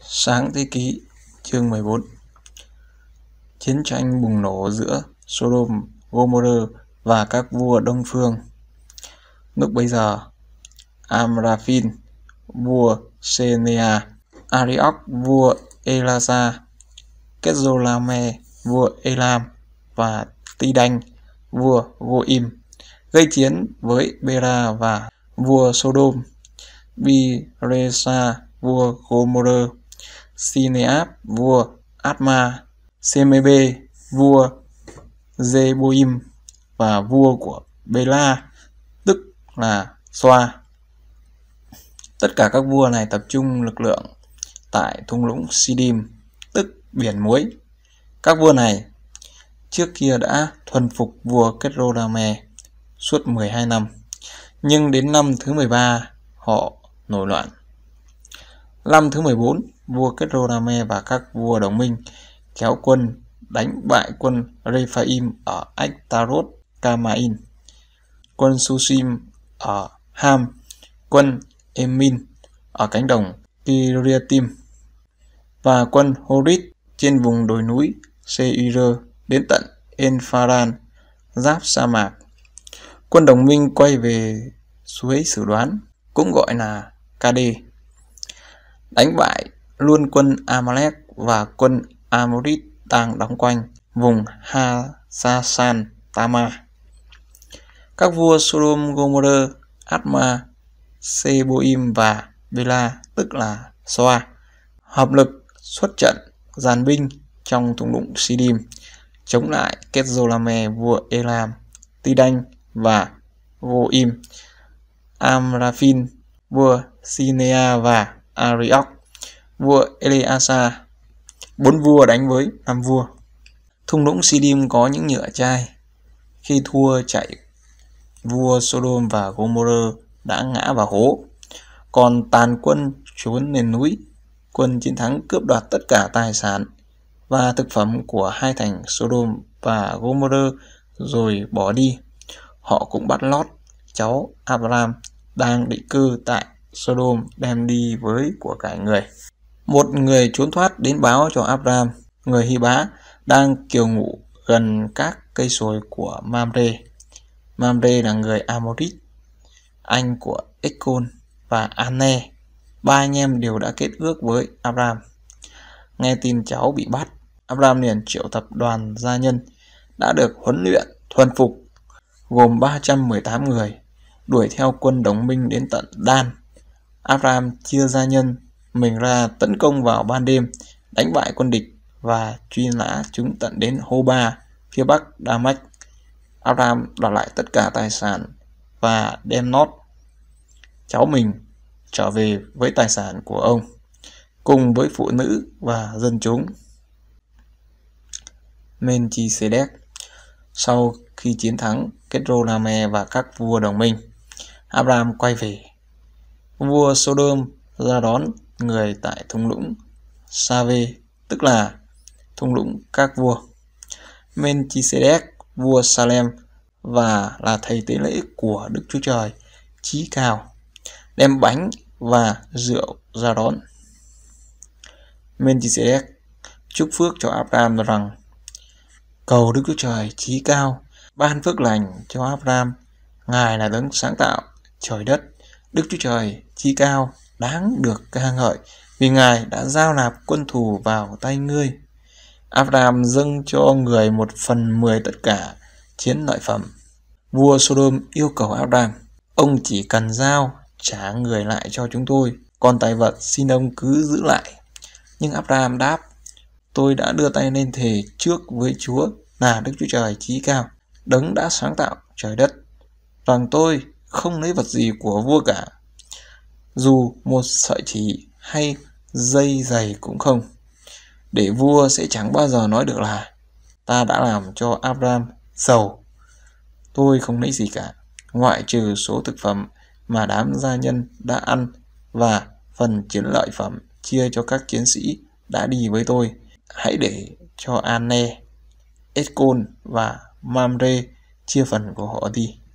Sáng thế kỷ chương 14 Chiến tranh bùng nổ giữa Sodom, Gomorrah và các vua Đông Phương. Lúc bây giờ, Amraphim, vua Senea, Arioch, vua Elasa, Kezolame, vua Elam và Tidanh, vua Goim, gây chiến với Bera và vua Sodom, Biresa, vua Gomorrah Sineap vua Atma, Semebe vua Zeboim và vua của Bela tức là Soa. Tất cả các vua này tập trung lực lượng tại thung lũng Sidim tức biển muối. Các vua này trước kia đã thuần phục vua Kedrodame suốt 12 năm. Nhưng đến năm thứ 13 họ nổi loạn. Năm thứ 14 vua Kedorame và các vua đồng minh kéo quân đánh bại quân Rephaim ở Ektarot Kamain, quân Susim ở Ham, quân Emin ở cánh đồng Kiriatim và quân Horit trên vùng đồi núi Seir đến tận Enfaran, giáp sa mạc. Quân đồng minh quay về suối xử đoán, cũng gọi là Kade. Đánh bại luôn quân Amalek và quân Amorit đang đóng quanh vùng Hazasan Tama. Các vua Sodom Gomorrah, Atma, Seboim và Bela tức là Soa hợp lực xuất trận dàn binh trong thung lũng Sidim chống lại Kezolame vua Elam, Tidanh và Voim, Amrafin vua Sinea và Arioch vua Eleasa. Bốn vua đánh với năm vua. Thung lũng Sidim có những nhựa chai. Khi thua chạy, vua Sodom và Gomorrah đã ngã vào hố. Còn tàn quân trốn lên núi, quân chiến thắng cướp đoạt tất cả tài sản và thực phẩm của hai thành Sodom và Gomorrah rồi bỏ đi. Họ cũng bắt Lót, cháu Abraham, đang định cư tại Sodom đem đi với của cải người. Một người trốn thoát đến báo cho Abram, người Hy Bá, đang kiều ngụ gần các cây sồi của Mamre. Mamre là người Amorit, anh của Econ và Anne. Ba anh em đều đã kết ước với Abram. Nghe tin cháu bị bắt, Abram liền triệu tập đoàn gia nhân đã được huấn luyện, thuần phục, gồm 318 người, đuổi theo quân đồng minh đến tận Dan. Abram chia gia nhân mình ra tấn công vào ban đêm, đánh bại quân địch và truy nã chúng tận đến Hoba, phía bắc Đa-mách. Abraham đoạt lại tất cả tài sản và đem nót cháu mình trở về với tài sản của ông cùng với phụ nữ và dân chúng. Melchizedek sau khi chiến thắng Kedrolame và các vua đồng minh, Abraham quay về. Vua Sodom ra đón người tại thung lũng Save, tức là thung lũng các vua. Melchizedek, vua Salem và là thầy tế lễ của Đức Chúa Trời Chí Cao, đem bánh và rượu ra đón. Melchizedek chúc phước cho Abraham rằng cầu Đức Chúa Trời Chí Cao ban phước lành cho Abraham, Ngài là đấng sáng tạo trời đất, Đức Chúa Trời Chí Cao đáng được ca ngợi vì ngài đã giao nạp quân thù vào tay ngươi. Abraham dâng cho người một phần mười tất cả chiến lợi phẩm. Vua Sodom yêu cầu Abraham, ông chỉ cần giao trả người lại cho chúng tôi, còn tài vật xin ông cứ giữ lại. Nhưng Abraham đáp, tôi đã đưa tay lên thề trước với Chúa là Đức Chúa Trời Chí Cao, đấng đã sáng tạo trời đất, rằng tôi không lấy vật gì của vua cả dù một sợi chỉ hay dây dày cũng không. Để vua sẽ chẳng bao giờ nói được là ta đã làm cho Abraham giàu. Tôi không lấy gì cả, ngoại trừ số thực phẩm mà đám gia nhân đã ăn và phần chiến lợi phẩm chia cho các chiến sĩ đã đi với tôi. Hãy để cho Anne, Escon và Mamre chia phần của họ đi.